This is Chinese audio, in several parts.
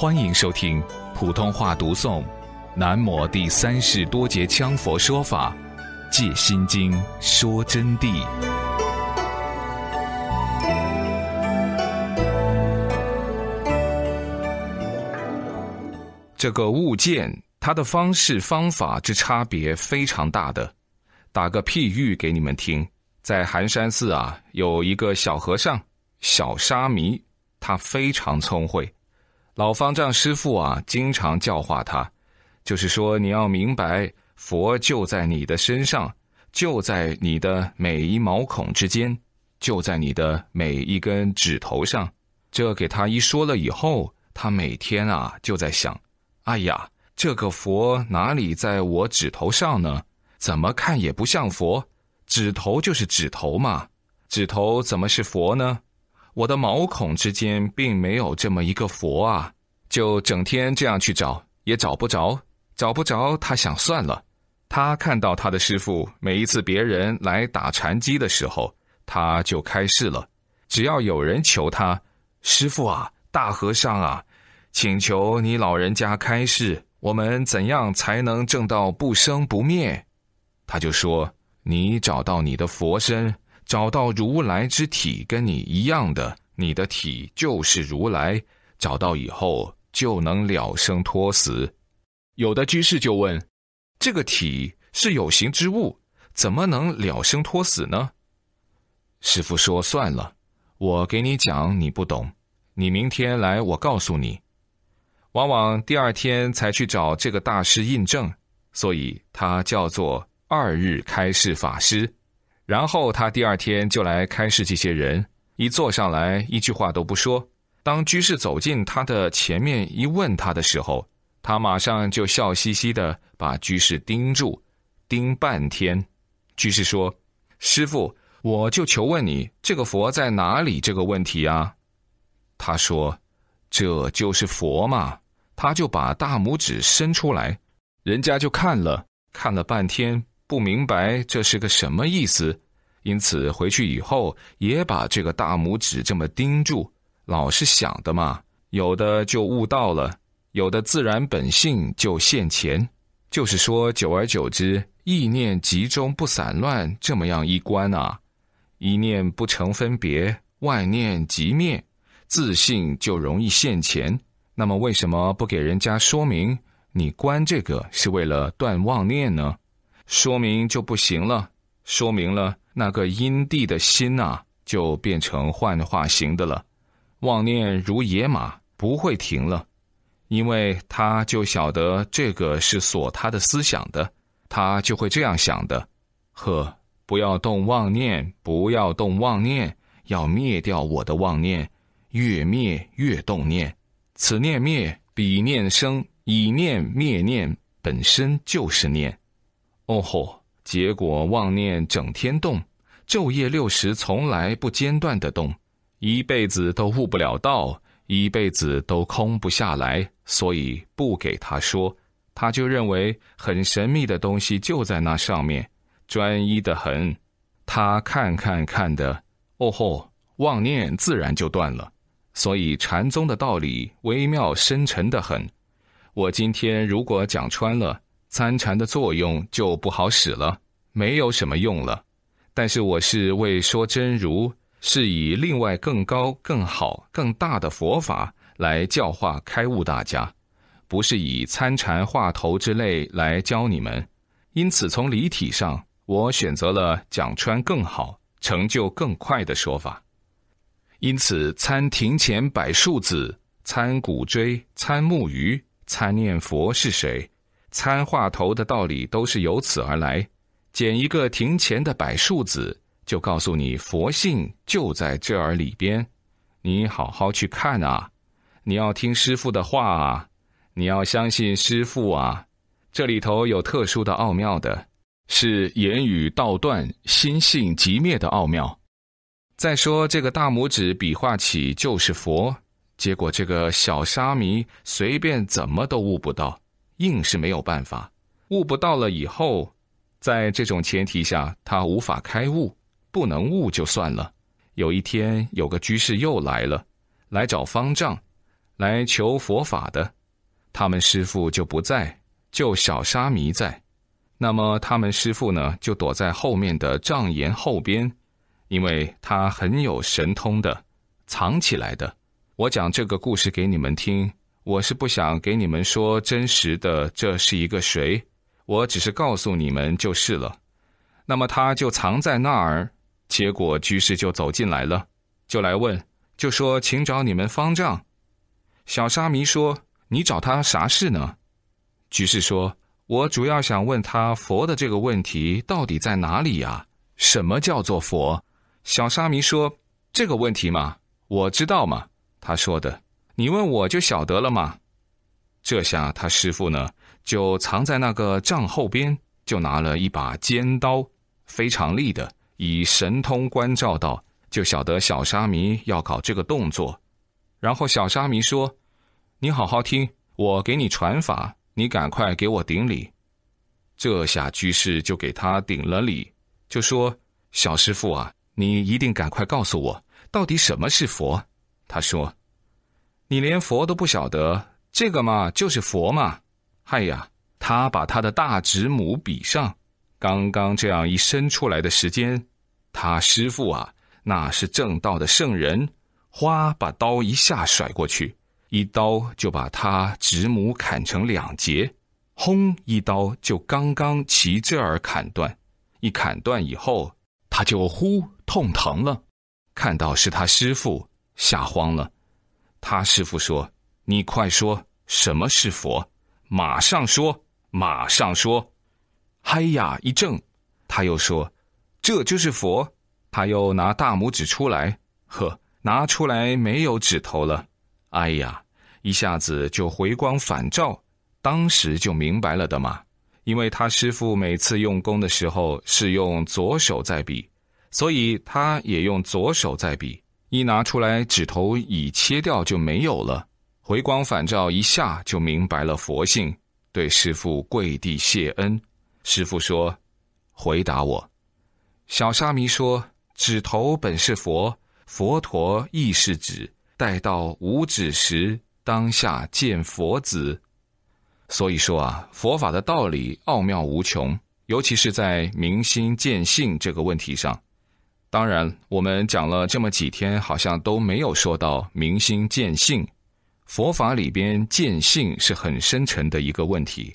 欢迎收听普通话读诵《南摩第三世多杰羌佛说法借心经说真谛》。这个物件，它的方式方法之差别非常大的。打个譬喻给你们听，在寒山寺啊，有一个小和尚、小沙弥，他非常聪慧。老方丈师傅啊，经常教化他，就是说你要明白，佛就在你的身上，就在你的每一毛孔之间，就在你的每一根指头上。这给他一说了以后，他每天啊就在想：哎呀，这个佛哪里在我指头上呢？怎么看也不像佛，指头就是指头嘛，指头怎么是佛呢？我的毛孔之间并没有这么一个佛啊。就整天这样去找，也找不着，找不着他想算了。他看到他的师傅每一次别人来打禅机的时候，他就开示了。只要有人求他，师傅啊，大和尚啊，请求你老人家开示，我们怎样才能证到不生不灭？他就说：你找到你的佛身，找到如来之体，跟你一样的，你的体就是如来。找到以后。就能了生脱死，有的居士就问：“这个体是有形之物，怎么能了生脱死呢？”师傅说：“算了，我给你讲，你不懂。你明天来，我告诉你。”往往第二天才去找这个大师印证，所以他叫做二日开示法师。然后他第二天就来开示这些人，一坐上来一句话都不说。当居士走进他的前面一问他的时候，他马上就笑嘻嘻的把居士盯住，盯半天。居士说：“师傅，我就求问你，这个佛在哪里这个问题啊？”他说：“这就是佛嘛。”他就把大拇指伸出来，人家就看了看了半天，不明白这是个什么意思，因此回去以后也把这个大拇指这么盯住。老是想的嘛，有的就悟到了，有的自然本性就现前。就是说，久而久之，意念集中不散乱，这么样一关啊，一念不成分别，万念即灭，自信就容易现前。那么，为什么不给人家说明你观这个是为了断妄念呢？说明就不行了，说明了那个因地的心呐，就变成幻化形的了。妄念如野马，不会停了，因为他就晓得这个是锁他的思想的，他就会这样想的：呵，不要动妄念，不要动妄念，要灭掉我的妄念，越灭越动念，此念灭，彼念生，以念灭念本身就是念，哦吼！结果妄念整天动，昼夜六时从来不间断的动。一辈子都悟不了道，一辈子都空不下来，所以不给他说。他就认为很神秘的东西就在那上面，专一的很。他看看看的，哦吼，妄念自然就断了。所以禅宗的道理微妙深沉的很。我今天如果讲穿了，参禅的作用就不好使了，没有什么用了。但是我是为说真如。是以另外更高、更好、更大的佛法来教化开悟大家，不是以参禅、话头之类来教你们。因此，从理体上，我选择了讲穿更好、成就更快的说法。因此，参庭前摆树子、参古锥、参木鱼、参念佛是谁、参话头的道理，都是由此而来。捡一个庭前的柏树子。就告诉你，佛性就在这儿里边，你好好去看啊！你要听师傅的话，啊！你要相信师傅啊！这里头有特殊的奥妙的，是言语道断、心性即灭的奥妙。再说这个大拇指比划起就是佛，结果这个小沙弥随便怎么都悟不到，硬是没有办法悟不到了。以后，在这种前提下，他无法开悟。不能悟就算了。有一天，有个居士又来了，来找方丈，来求佛法的。他们师父就不在，就小沙弥在。那么他们师父呢，就躲在后面的帐檐后边，因为他很有神通的，藏起来的。我讲这个故事给你们听，我是不想给你们说真实的这是一个谁，我只是告诉你们就是了。那么他就藏在那儿。结果居士就走进来了，就来问，就说：“请找你们方丈。”小沙弥说：“你找他啥事呢？”居士说：“我主要想问他佛的这个问题到底在哪里呀？什么叫做佛？”小沙弥说：“这个问题嘛，我知道嘛。”他说的：“你问我就晓得了嘛。”这下他师傅呢，就藏在那个帐后边，就拿了一把尖刀，非常利的。以神通观照到，就晓得小沙弥要搞这个动作。然后小沙弥说：“你好好听，我给你传法，你赶快给我顶礼。”这下居士就给他顶了礼，就说：“小师傅啊，你一定赶快告诉我，到底什么是佛？”他说：“你连佛都不晓得，这个嘛就是佛嘛。”嗨呀，他把他的大指母比上，刚刚这样一伸出来的时间。他师傅啊，那是正道的圣人，花把刀一下甩过去，一刀就把他指母砍成两截，轰！一刀就刚刚齐这儿砍断，一砍断以后，他就呼痛疼了，看到是他师傅，吓慌了。他师傅说：“你快说什么是佛，马上说，马上说。”嗨呀！一怔，他又说。这就是佛，他又拿大拇指出来，呵，拿出来没有指头了，哎呀，一下子就回光返照，当时就明白了的嘛。因为他师傅每次用功的时候是用左手在比，所以他也用左手在比，一拿出来指头已切掉就没有了，回光返照一下就明白了佛性，对师傅跪地谢恩，师傅说：“回答我。”小沙弥说：“指头本是佛，佛陀亦是指。待到五指时，当下见佛子。”所以说啊，佛法的道理奥妙无穷，尤其是在明心见性这个问题上。当然，我们讲了这么几天，好像都没有说到明心见性。佛法里边见性是很深沉的一个问题，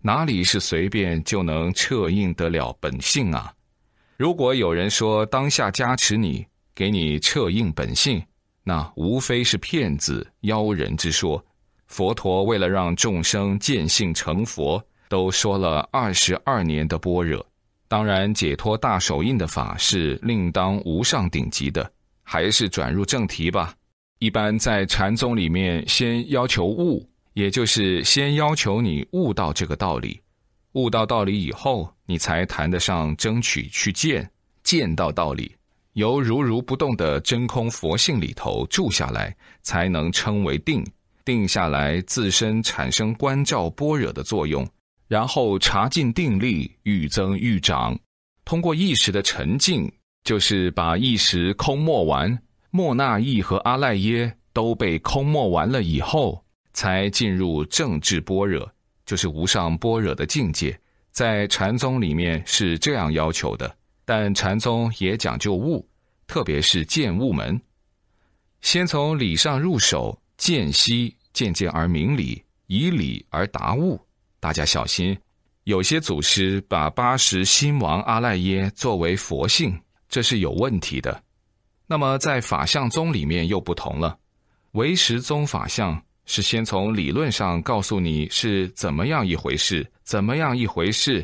哪里是随便就能彻应得了本性啊？如果有人说当下加持你，给你彻应本性，那无非是骗子妖人之说。佛陀为了让众生见性成佛，都说了二十二年的般若。当然，解脱大手印的法是另当无上顶级的，还是转入正题吧。一般在禅宗里面，先要求悟，也就是先要求你悟到这个道理。悟到道理以后，你才谈得上争取去见见到道理，由如如不动的真空佛性里头住下来，才能称为定。定下来，自身产生关照般若的作用，然后察尽定力，愈增愈长。通过一时的沉静，就是把一时空默完、莫那意和阿赖耶都被空默完了以后，才进入政治般若。这是无上般若的境界，在禅宗里面是这样要求的，但禅宗也讲究悟，特别是见悟门，先从理上入手，见息，渐渐而明理，以理而达悟。大家小心，有些祖师把八十心王阿赖耶作为佛性，这是有问题的。那么在法相宗里面又不同了，唯识宗法相。是先从理论上告诉你是怎么样一回事，怎么样一回事。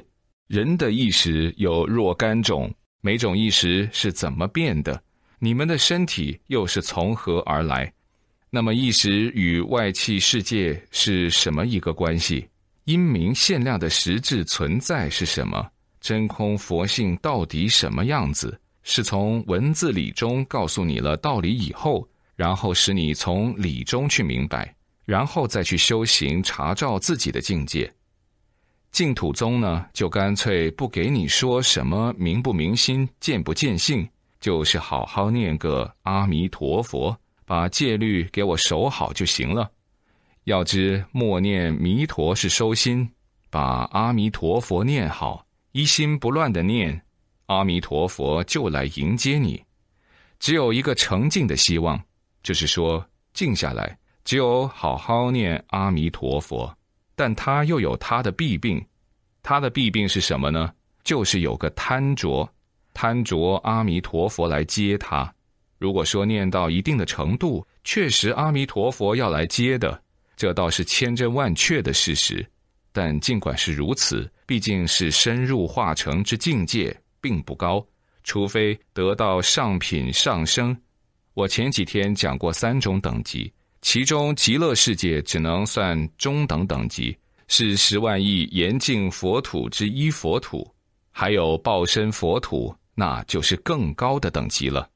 人的意识有若干种，每种意识是怎么变的？你们的身体又是从何而来？那么意识与外气世界是什么一个关系？因明限量的实质存在是什么？真空佛性到底什么样子？是从文字理中告诉你了道理以后，然后使你从理中去明白。然后再去修行，查照自己的境界。净土宗呢，就干脆不给你说什么明不明心、见不见性，就是好好念个阿弥陀佛，把戒律给我守好就行了。要知默念弥陀是收心，把阿弥陀佛念好，一心不乱的念，阿弥陀佛就来迎接你。只有一个澄静的希望，就是说静下来。只有好好念阿弥陀佛，但他又有他的弊病，他的弊病是什么呢？就是有个贪着，贪着阿弥陀佛来接他。如果说念到一定的程度，确实阿弥陀佛要来接的，这倒是千真万确的事实。但尽管是如此，毕竟是深入化成之境界并不高，除非得到上品上升。我前几天讲过三种等级。其中极乐世界只能算中等等级，是十万亿严净佛土之一佛土，还有报身佛土，那就是更高的等级了。